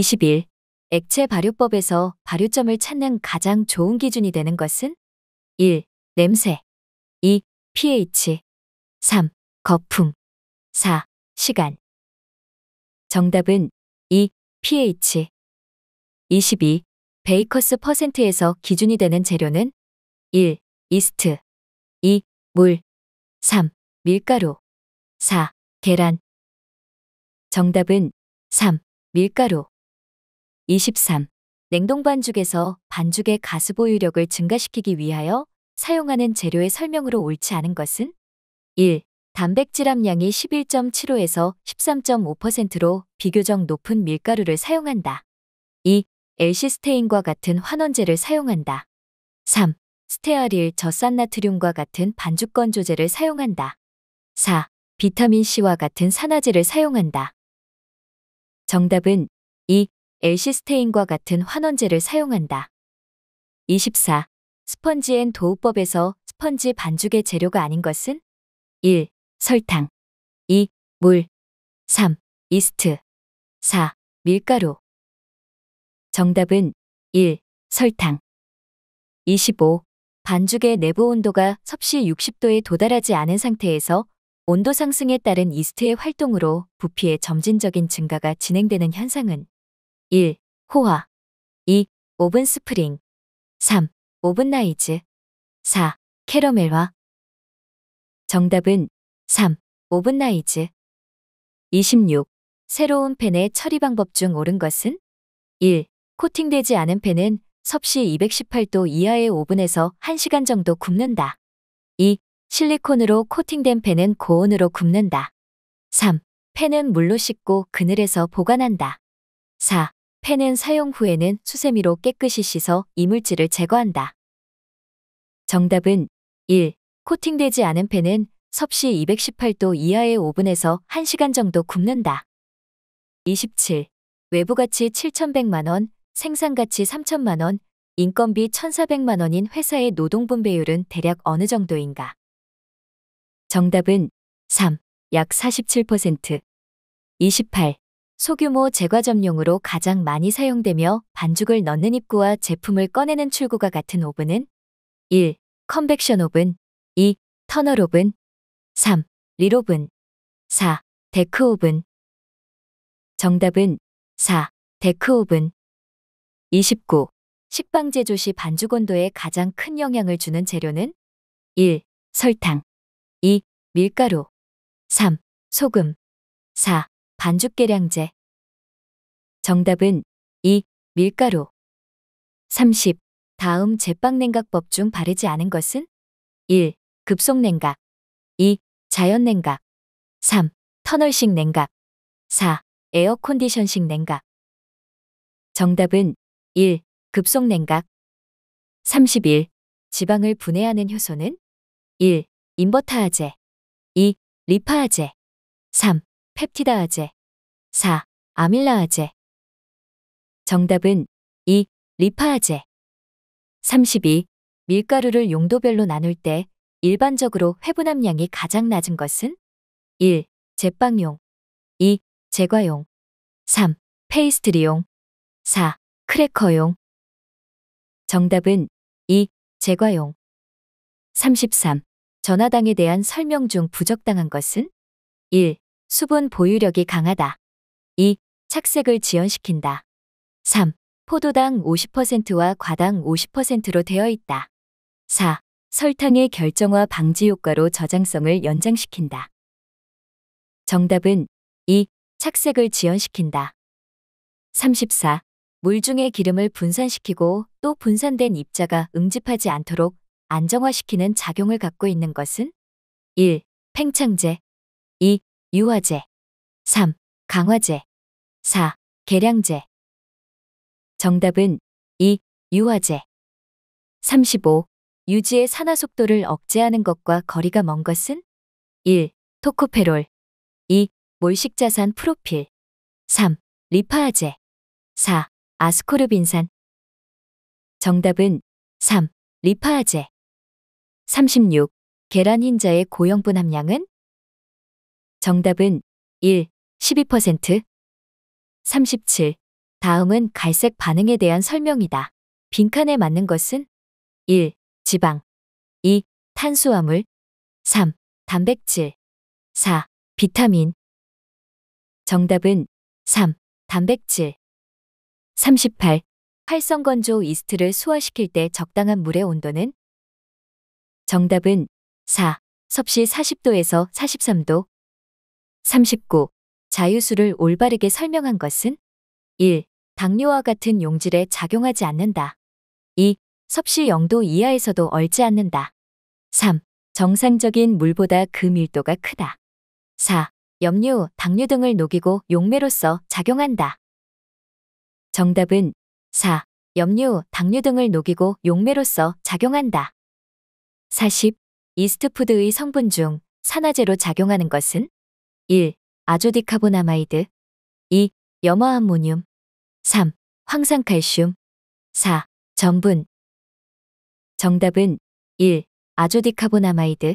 21. 액체 발효법에서 발효점을 찾는 가장 좋은 기준이 되는 것은 1. 냄새 2. pH 3. 거품 4. 시간 정답은 2. pH 22. 베이커스 퍼센트에서 기준이 되는 재료는 1. 이스트 2. 물 3. 밀가루 4. 계란 정답은 3. 밀가루 23. 냉동 반죽에서 반죽의 가스 보유력을 증가시키기 위하여 사용하는 재료의 설명으로 옳지 않은 것은 1. 단백질 함량이 11.75에서 13.5%로 비교적 높은 밀가루를 사용한다. 2. 엘시스테인과 같은 환원제를 사용한다. 3. 스테아릴 젖산나트륨과 같은 반죽 건조제를 사용한다. 4. 비타민C와 같은 산화제를 사용한다. 정답은 2. 엘시스테인과 같은 환원제를 사용한다. 24. 스펀지 엔 도우법에서 스펀지 반죽의 재료가 아닌 것은 1. 설탕 2. 물 3. 이스트 4. 밀가루 정답은 1. 설탕 25. 반죽의 내부 온도가 섭씨 60도에 도달하지 않은 상태에서 온도 상승에 따른 이스트의 활동으로 부피의 점진적인 증가가 진행되는 현상은 1. 호화 2. 오븐 스프링 3. 오븐 나이즈 4. 캐러멜화 정답은 3. 오븐 나이즈 26. 새로운 팬의 처리 방법 중 옳은 것은? 1. 코팅되지 않은 팬은 섭씨 218도 이하의 오븐에서 1시간 정도 굽는다. 2. 실리콘으로 코팅된 팬은 고온으로 굽는다. 3. 팬은 물로 씻고 그늘에서 보관한다. 4. 팬은 사용 후에는 수세미로 깨끗이 씻어 이물질을 제거한다. 정답은 1. 코팅되지 않은 팬은 섭씨 218도 이하의 오븐에서 1시간 정도 굽는다. 27. 외부가치 7,100만원, 생산가치 3,000만원, 인건비 1,400만원인 회사의 노동분배율은 대략 어느 정도인가? 정답은 3. 약 47%. 28. 소규모 제과 점용으로 가장 많이 사용되며 반죽을 넣는 입구와 제품을 꺼내는 출구가 같은 오븐은 1. 컨벡션 오븐 2. 터널 오븐 3. 릴 오븐 4. 데크 오븐 정답은 4. 데크 오븐 29. 식빵 제조 시 반죽 온도에 가장 큰 영향을 주는 재료는 1. 설탕 2. 밀가루 3. 소금 4. 반죽계량제. 정답은 2. 밀가루. 30. 다음 제빵냉각법 중 바르지 않은 것은? 1. 급속냉각. 2. 자연냉각. 3. 터널식 냉각. 4. 에어컨디션식 냉각. 정답은 1. 급속냉각. 31. 지방을 분해하는 효소는? 1. 인버터아제 2. 리파아제. 3. 펩티다아제 4. 아밀라아제 정답은 2. 리파아제 32. 밀가루를 용도별로 나눌 때 일반적으로 회분함량이 가장 낮은 것은 1. 제빵용 2. 제과용 3. 페이스트리용 4. 크래커용 정답은 2. 제과용 33. 전화당에 대한 설명 중 부적당한 것은 1. 수분 보유력이 강하다. 2. 착색을 지연시킨다. 3. 포도당 50%와 과당 50%로 되어 있다. 4. 설탕의 결정화 방지 효과로 저장성을 연장시킨다. 정답은 2. 착색을 지연시킨다. 34. 물중에 기름을 분산시키고 또 분산된 입자가 응집하지 않도록 안정화시키는 작용을 갖고 있는 것은 1. 팽창제 2. 유화제 3. 강화제 4. 계량제 정답은 2. 유화제 35. 유지의 산화 속도를 억제하는 것과 거리가 먼 것은 1. 토코페롤 2. 몰식자산 프로필 3. 리파아제 4. 아스코르빈산 정답은 3. 리파아제 36. 계란 흰자의 고형분 함량은 정답은 1. 12% 37. 다음은 갈색 반응에 대한 설명이다. 빈칸에 맞는 것은 1. 지방 2. 탄수화물 3. 단백질 4. 비타민 정답은 3. 단백질 38. 활성건조 이스트를 소화시킬 때 적당한 물의 온도는? 정답은 4. 섭씨 40도에서 43도 39. 자유수를 올바르게 설명한 것은 1. 당뇨와 같은 용질에 작용하지 않는다. 2. 섭씨 0도 이하에서도 얼지 않는다. 3. 정상적인 물보다 그 밀도가 크다. 4. 염류, 당뇨 등을 녹이고 용매로서 작용한다. 정답은 4. 염류, 당뇨 등을 녹이고 용매로서 작용한다. 40. 이스트푸드의 성분 중 산화제로 작용하는 것은 1. 아조디카보나마이드 2. 염화암모늄 3. 황산칼슘 4. 전분 정답은 1. 아조디카보나마이드